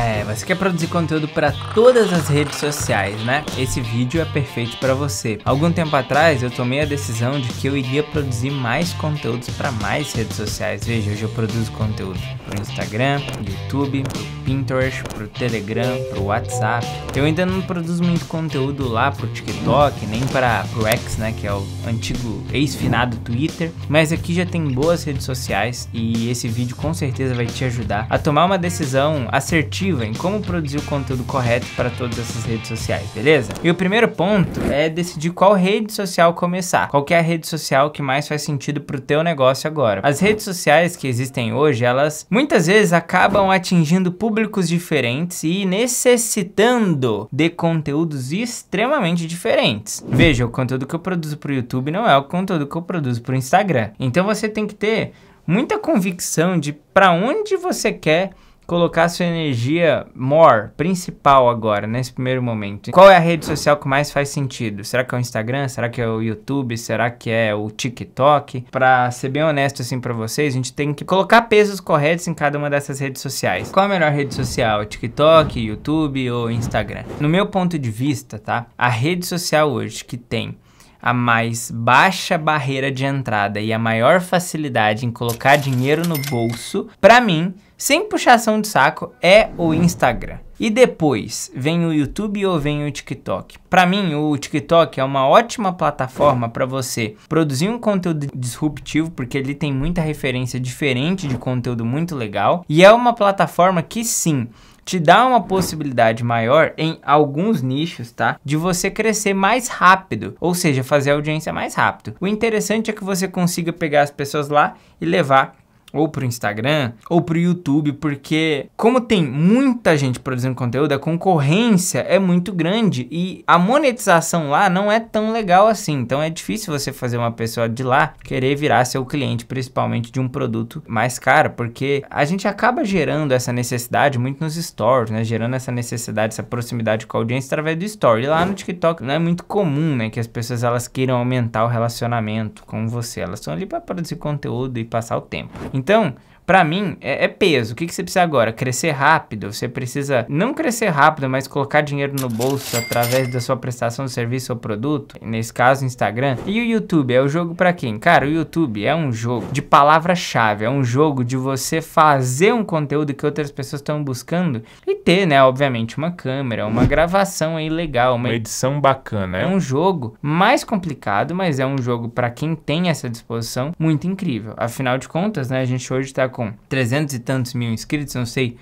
É, você quer produzir conteúdo para todas as redes sociais, né? Esse vídeo é perfeito para você. Algum tempo atrás eu tomei a decisão de que eu iria produzir mais conteúdos para mais redes sociais. Veja, hoje eu produzo conteúdo pro Instagram, pro YouTube, pro Pinterest, pro Telegram, pro WhatsApp. Eu ainda não produzo muito conteúdo lá pro TikTok, nem para pro X, né, que é o antigo ex-finado Twitter, mas aqui já tem boas redes sociais e esse vídeo com certeza vai te ajudar a tomar uma decisão assertiva em como produzir o conteúdo correto para todas essas redes sociais, beleza? E o primeiro ponto é decidir qual rede social começar, qual é a rede social que mais faz sentido para o teu negócio agora. As redes sociais que existem hoje, elas muitas vezes acabam atingindo públicos diferentes e necessitando de conteúdos extremamente diferentes. Veja, o conteúdo que eu produzo para o YouTube não é o conteúdo que eu produzo para o Instagram. Então você tem que ter muita convicção de para onde você quer colocar sua energia more, principal agora, nesse primeiro momento? Qual é a rede social que mais faz sentido? Será que é o Instagram? Será que é o YouTube? Será que é o TikTok? Para ser bem honesto assim para vocês, a gente tem que colocar pesos corretos em cada uma dessas redes sociais. Qual a melhor rede social? TikTok, YouTube ou Instagram? No meu ponto de vista, tá? A rede social hoje que tem a mais baixa barreira de entrada e a maior facilidade em colocar dinheiro no bolso, para mim, sem puxação de saco, é o Instagram. E depois vem o YouTube ou vem o TikTok. Para mim, o TikTok é uma ótima plataforma para você produzir um conteúdo disruptivo, porque ele tem muita referência diferente de conteúdo muito legal. E é uma plataforma que sim, te dá uma possibilidade maior em alguns nichos, tá? De você crescer mais rápido, ou seja, fazer audiência mais rápido. O interessante é que você consiga pegar as pessoas lá e levar ou pro Instagram, ou pro YouTube, porque como tem muita gente produzindo conteúdo, a concorrência é muito grande e a monetização lá não é tão legal assim. Então é difícil você fazer uma pessoa de lá querer virar seu cliente, principalmente de um produto mais caro, porque a gente acaba gerando essa necessidade muito nos stories, né? Gerando essa necessidade, essa proximidade com a audiência através do story. E lá no TikTok não é muito comum, né, que as pessoas elas queiram aumentar o relacionamento com você. Elas estão ali para produzir conteúdo e passar o tempo. Então, para mim, é, é, peso. O que, que você precisa agora? Crescer rápido. Você precisa não crescer rápido, mas colocar dinheiro no bolso através da sua prestação de serviço ou produto. Nesse caso, Instagram. E o YouTube? É o jogo para quem? Cara, o YouTube é um jogo de palavra-chave. É um jogo de você fazer um conteúdo que outras pessoas estão buscando e ter, né? Obviamente, uma câmera, uma gravação aí legal. Uma, uma edição bacana. É né? um jogo mais complicado, mas é um jogo para quem tem essa disposição muito incrível. Afinal de contas, né? A gente hoje tá com 300 e tantos mil inscritos, não sei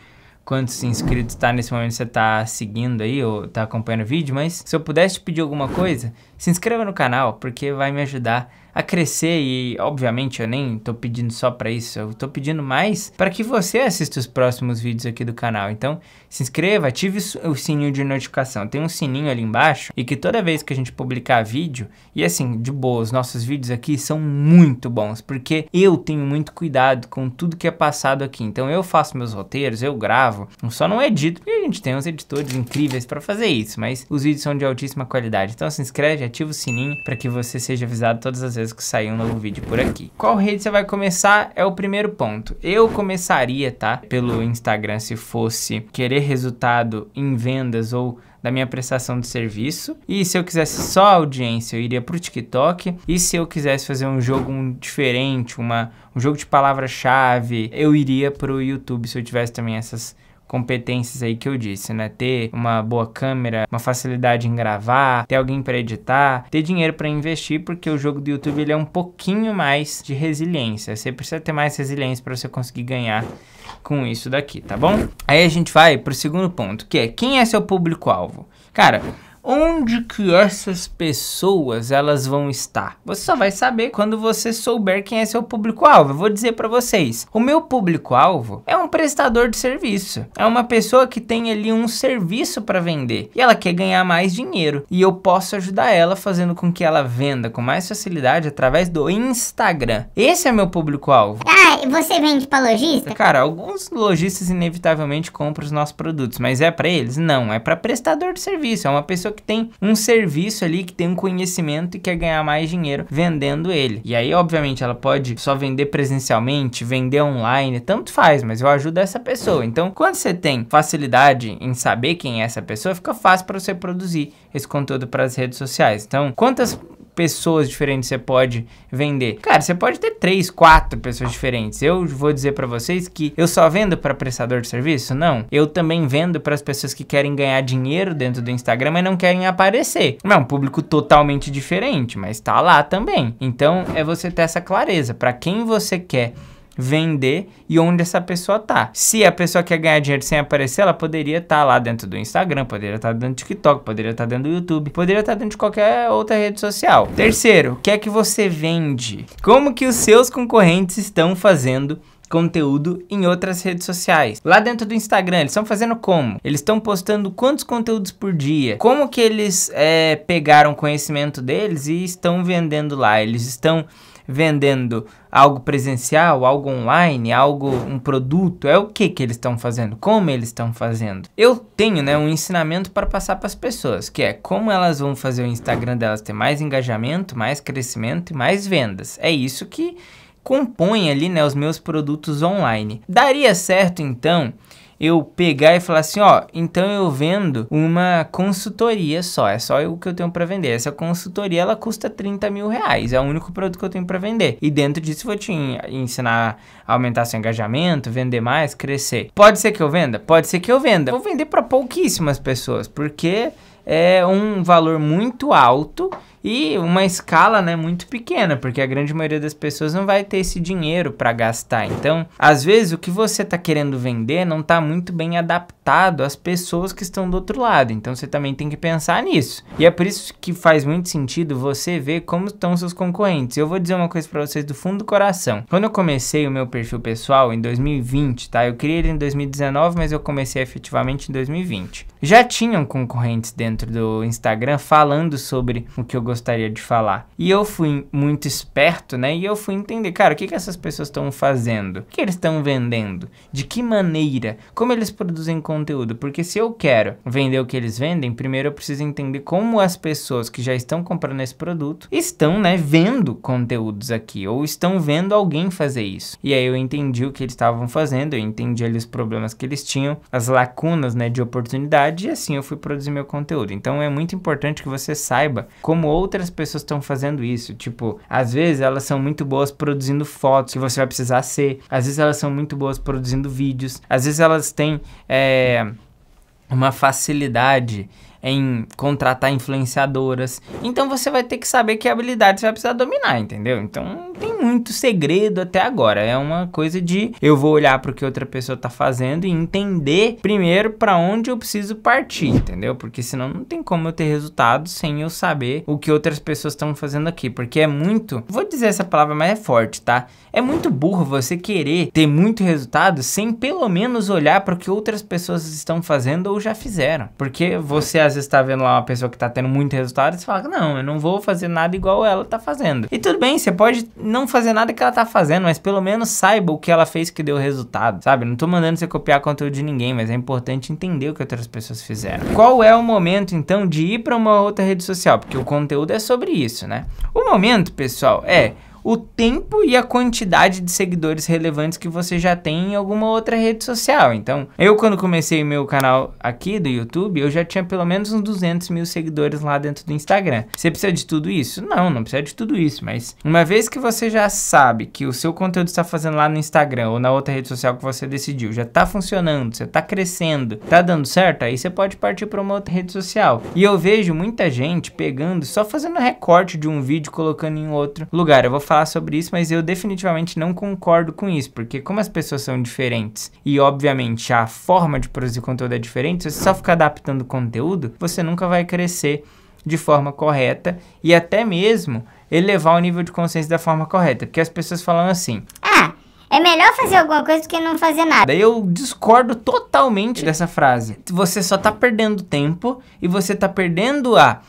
quantos inscritos tá nesse momento você tá seguindo aí ou tá acompanhando o vídeo, mas se eu pudesse te pedir alguma coisa, se inscreva no canal, porque vai me ajudar a crescer e, obviamente, eu nem tô pedindo só para isso, eu tô pedindo mais para que você assista os próximos vídeos aqui do canal. Então, se inscreva, ative o sininho de notificação. Tem um sininho ali embaixo e que toda vez que a gente publicar vídeo, e assim, de boa, os nossos vídeos aqui são muito bons, porque eu tenho muito cuidado com tudo que é passado aqui. Então, eu faço meus roteiros, eu gravo, só não edito, porque a gente tem uns editores incríveis para fazer isso, mas os vídeos são de altíssima qualidade. Então, se inscreve, ativa o sininho para que você seja avisado todas as vezes que sair um novo vídeo por aqui. Qual rede você vai começar é o primeiro ponto. Eu começaria, tá? Pelo Instagram se fosse querer resultado em vendas ou da minha prestação de serviço. E se eu quisesse só audiência, eu iria para o TikTok. E se eu quisesse fazer um jogo diferente, uma, um jogo de palavra-chave, eu iria para o YouTube se eu tivesse também essas competências aí que eu disse, né? Ter uma boa câmera, uma facilidade em gravar, ter alguém para editar, ter dinheiro para investir, porque o jogo do YouTube ele é um pouquinho mais de resiliência. Você precisa ter mais resiliência para você conseguir ganhar com isso daqui, tá bom? Aí a gente vai pro segundo ponto, que é quem é seu público-alvo? Cara, onde que essas pessoas elas vão estar. Você só vai saber quando você souber quem é seu público-alvo. Eu vou dizer para vocês, o meu público-alvo é um prestador de serviço. É uma pessoa que tem ali um serviço para vender e ela quer ganhar mais dinheiro e eu posso ajudar ela fazendo com que ela venda com mais facilidade através do Instagram. Esse é meu público-alvo. Ah, você vende para lojista? Cara, alguns lojistas inevitavelmente compram os nossos produtos, mas é para eles? Não, é para prestador de serviço, é uma pessoa que tem um serviço ali, que tem um conhecimento e quer ganhar mais dinheiro vendendo ele. E aí, obviamente, ela pode só vender presencialmente, vender online, tanto faz, mas eu ajudo essa pessoa. Então, quando você tem facilidade em saber quem é essa pessoa, fica fácil para você produzir esse conteúdo para as redes sociais. Então, quantas pessoas diferentes você pode vender. Cara, você pode ter três, quatro pessoas diferentes. Eu vou dizer para vocês que eu só vendo para prestador de serviço? Não. Eu também vendo para as pessoas que querem ganhar dinheiro dentro do Instagram, mas não querem aparecer. Não é um público totalmente diferente, mas tá lá também. Então é você ter essa clareza para quem você quer vender e onde essa pessoa tá. Se a pessoa quer ganhar dinheiro sem aparecer, ela poderia estar tá lá dentro do Instagram, poderia estar tá dentro do TikTok, poderia estar tá dentro do YouTube, poderia estar tá dentro de qualquer outra rede social. Terceiro, o que é que você vende? Como que os seus concorrentes estão fazendo conteúdo em outras redes sociais. Lá dentro do Instagram, eles estão fazendo como? Eles estão postando quantos conteúdos por dia? Como que eles é, pegaram conhecimento deles e estão vendendo lá? Eles estão vendendo algo presencial, algo online, algo um produto, é o que que eles estão fazendo, como eles estão fazendo. Eu tenho, né, um ensinamento para passar para as pessoas, que é como elas vão fazer o Instagram delas ter mais engajamento, mais crescimento e mais vendas. É isso que compõe ali né, os meus produtos online. Daria certo então eu pegar e falar assim, ó, então eu vendo uma consultoria só, é só o que eu tenho para vender. Essa consultoria ela custa 30 mil reais, é o único produto que eu tenho para vender. E dentro disso vou te ensinar a aumentar seu engajamento, vender mais, crescer. Pode ser que eu venda, pode ser que eu venda. Vou vender para pouquíssimas pessoas, porque é um valor muito alto e uma escala né, muito pequena, porque a grande maioria das pessoas não vai ter esse dinheiro para gastar. Então, às vezes, o que você está querendo vender não está muito bem adaptado às pessoas que estão do outro lado. Então, você também tem que pensar nisso. E é por isso que faz muito sentido você ver como estão seus concorrentes. Eu vou dizer uma coisa para vocês do fundo do coração. Quando eu comecei o meu perfil pessoal em 2020, tá? Eu criei ele em 2019, mas eu comecei efetivamente em 2020. Já tinham concorrentes dentro do Instagram falando sobre o que eu gostaria gostaria de falar. E eu fui muito esperto, né? E eu fui entender, cara, o que, que essas pessoas estão fazendo? O que eles estão vendendo? De que maneira? Como eles produzem conteúdo? Porque se eu quero vender o que eles vendem, primeiro eu preciso entender como as pessoas que já estão comprando esse produto estão, né, vendo conteúdos aqui ou estão vendo alguém fazer isso. E aí eu entendi o que eles estavam fazendo, eu entendi ali os problemas que eles tinham, as lacunas, né, de oportunidade e assim eu fui produzir meu conteúdo. Então é muito importante que você saiba como outras pessoas estão fazendo isso. Tipo, às vezes elas são muito boas produzindo fotos que você vai precisar ser. Às vezes elas são muito boas produzindo vídeos. Às vezes elas têm é, uma facilidade em contratar influenciadoras. Então você vai ter que saber que habilidade você vai precisar dominar, entendeu? Então não tem muito segredo até agora. É uma coisa de eu vou olhar para o que outra pessoa tá fazendo e entender primeiro para onde eu preciso partir, entendeu? Porque senão não tem como eu ter resultado sem eu saber o que outras pessoas estão fazendo aqui, porque é muito, vou dizer essa palavra, mas é forte, tá? É muito burro você querer ter muito resultado sem pelo menos olhar para o que outras pessoas estão fazendo ou já fizeram, porque você às você está vendo lá uma pessoa que está tendo muito resultado e você fala, não, eu não vou fazer nada igual ela está fazendo. E tudo bem, você pode não fazer nada que ela está fazendo, mas pelo menos saiba o que ela fez que deu resultado, sabe? Não estou mandando você copiar conteúdo de ninguém, mas é importante entender o que outras pessoas fizeram. Qual é o momento, então, de ir para uma outra rede social? Porque o conteúdo é sobre isso, né? O momento, pessoal, é o tempo e a quantidade de seguidores relevantes que você já tem em alguma outra rede social. Então, eu quando comecei meu canal aqui do YouTube, eu já tinha pelo menos uns 200 mil seguidores lá dentro do Instagram. Você precisa de tudo isso? Não, não precisa de tudo isso, mas uma vez que você já sabe que o seu conteúdo está fazendo lá no Instagram ou na outra rede social que você decidiu, já está funcionando, você está crescendo, está dando certo, aí você pode partir para uma outra rede social. E eu vejo muita gente pegando, só fazendo recorte de um vídeo colocando em outro lugar. Eu vou falar falar sobre isso, mas eu definitivamente não concordo com isso, porque como as pessoas são diferentes e, obviamente, a forma de produzir conteúdo é diferente, se você só ficar adaptando conteúdo, você nunca vai crescer de forma correta e até mesmo elevar o nível de consciência da forma correta, porque as pessoas falam assim: "Ah, é melhor fazer alguma coisa do que não fazer nada. Eu discordo totalmente dessa frase. Você só tá perdendo tempo e você tá perdendo a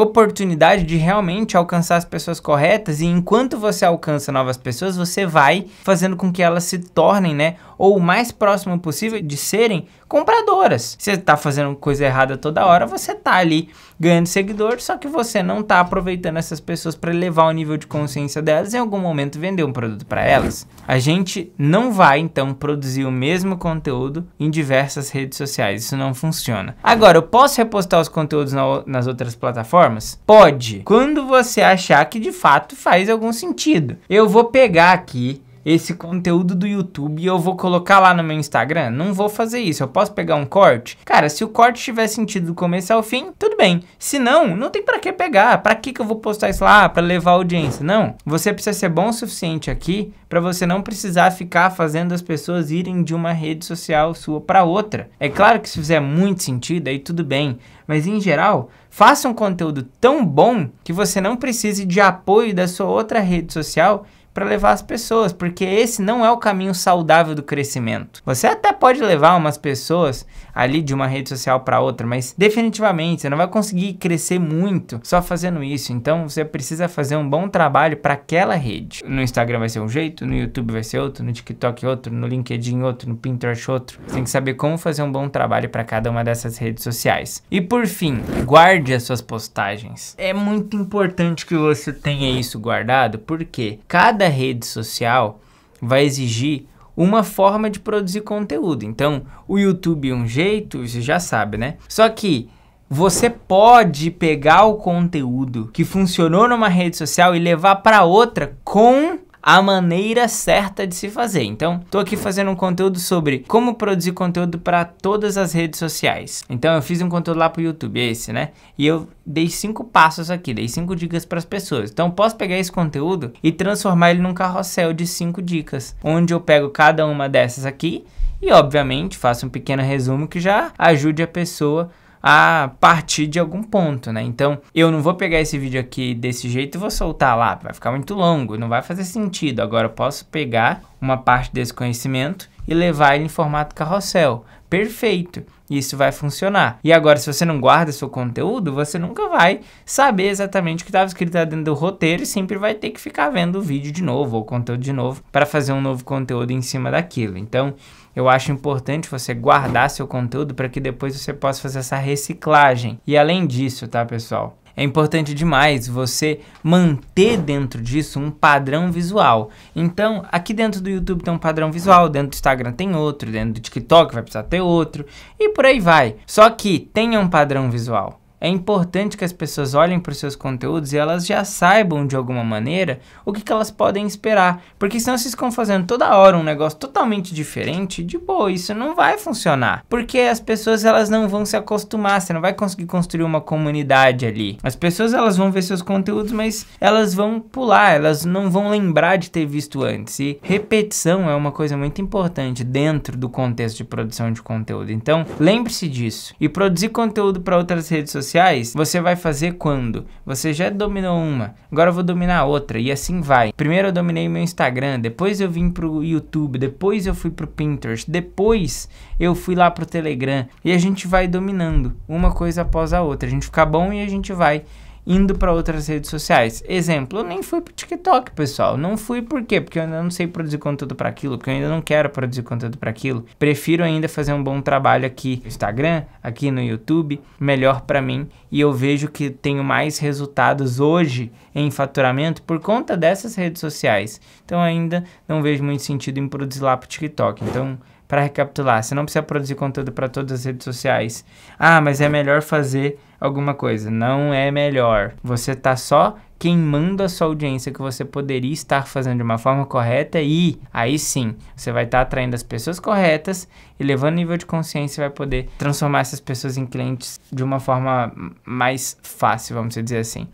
oportunidade de realmente alcançar as pessoas corretas e enquanto você alcança novas pessoas, você vai fazendo com que elas se tornem, né, ou o mais próximo possível de serem compradoras. Você tá fazendo coisa errada toda hora, você tá ali ganhando seguidor, só que você não tá aproveitando essas pessoas para elevar o nível de consciência delas e em algum momento vender um produto para elas. A gente não vai então produzir o mesmo conteúdo em diversas redes sociais, isso não funciona. Agora, eu posso repostar os conteúdos na, nas outras plataformas Pode. Quando você achar que de fato faz algum sentido. Eu vou pegar aqui esse conteúdo do YouTube e eu vou colocar lá no meu Instagram? Não vou fazer isso. Eu posso pegar um corte? Cara, se o corte tiver sentido do começo ao fim, tudo bem. Se não, não tem para que pegar. Para que que eu vou postar isso lá? Para levar audiência? Não. Você precisa ser bom o suficiente aqui para você não precisar ficar fazendo as pessoas irem de uma rede social sua para outra. É claro que se fizer muito sentido, aí tudo bem, mas em geral, faça um conteúdo tão bom que você não precise de apoio da sua outra rede social para levar as pessoas, porque esse não é o caminho saudável do crescimento. Você até pode levar umas pessoas ali de uma rede social para outra, mas definitivamente você não vai conseguir crescer muito só fazendo isso. Então você precisa fazer um bom trabalho para aquela rede. No Instagram vai ser um jeito, no YouTube vai ser outro, no TikTok outro, no LinkedIn outro, no Pinterest outro. Você tem que saber como fazer um bom trabalho para cada uma dessas redes sociais. E por fim, guarde as suas postagens. É muito importante que você tenha isso guardado, porque cada rede social vai exigir uma forma de produzir conteúdo. Então, o YouTube é um jeito, você já sabe, né? Só que você pode pegar o conteúdo que funcionou numa rede social e levar para outra com a maneira certa de se fazer. Então, estou aqui fazendo um conteúdo sobre como produzir conteúdo para todas as redes sociais. Então, eu fiz um conteúdo lá para o YouTube, esse, né? E eu dei cinco passos aqui, dei cinco dicas para as pessoas. Então, posso pegar esse conteúdo e transformar ele num carrossel de cinco dicas, onde eu pego cada uma dessas aqui e, obviamente, faço um pequeno resumo que já ajude a pessoa a partir de algum ponto, né? Então, eu não vou pegar esse vídeo aqui desse jeito e vou soltar lá, vai ficar muito longo, não vai fazer sentido. Agora eu posso pegar uma parte desse conhecimento e levar ele em formato carrossel. Perfeito. Isso vai funcionar. E agora, se você não guarda seu conteúdo, você nunca vai saber exatamente o que estava escrito dentro do roteiro e sempre vai ter que ficar vendo o vídeo de novo ou o conteúdo de novo para fazer um novo conteúdo em cima daquilo. Então, eu acho importante você guardar seu conteúdo para que depois você possa fazer essa reciclagem. E além disso, tá, pessoal? É importante demais você manter dentro disso um padrão visual. Então, aqui dentro do YouTube tem um padrão visual, dentro do Instagram tem outro, dentro do TikTok vai precisar ter outro e por aí vai. Só que tenha um padrão visual. É importante que as pessoas olhem para os seus conteúdos e elas já saibam de alguma maneira o que, que elas podem esperar. Porque senão vocês ficam fazendo toda hora um negócio totalmente diferente, de boa, isso não vai funcionar. Porque as pessoas elas não vão se acostumar, você não vai conseguir construir uma comunidade ali. As pessoas elas vão ver seus conteúdos, mas elas vão pular, elas não vão lembrar de ter visto antes. E repetição é uma coisa muito importante dentro do contexto de produção de conteúdo. Então, lembre-se disso. E produzir conteúdo para outras redes sociais sociais, você vai fazer quando? Você já dominou uma, agora eu vou dominar outra e assim vai. Primeiro eu dominei meu Instagram, depois eu vim pro YouTube, depois eu fui pro Pinterest, depois eu fui lá pro Telegram e a gente vai dominando uma coisa após a outra. A gente fica bom e a gente vai indo para outras redes sociais. Exemplo, eu nem fui pro TikTok, pessoal. Não fui por quê? Porque eu ainda não sei produzir conteúdo para aquilo, porque eu ainda não quero produzir conteúdo para aquilo. Prefiro ainda fazer um bom trabalho aqui no Instagram, aqui no YouTube, melhor para mim, e eu vejo que tenho mais resultados hoje em faturamento por conta dessas redes sociais. Então ainda não vejo muito sentido em produzir lá pro TikTok. Então, para recapitular, você não precisa produzir conteúdo para todas as redes sociais. Ah, mas é melhor fazer alguma coisa. Não é melhor. Você tá só queimando a sua audiência que você poderia estar fazendo de uma forma correta e aí sim você vai estar tá atraindo as pessoas corretas, elevando o nível de consciência e vai poder transformar essas pessoas em clientes de uma forma mais fácil, vamos dizer assim.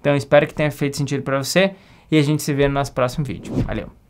Então espero que tenha feito sentido para você e a gente se vê no nosso próximo vídeo. Valeu!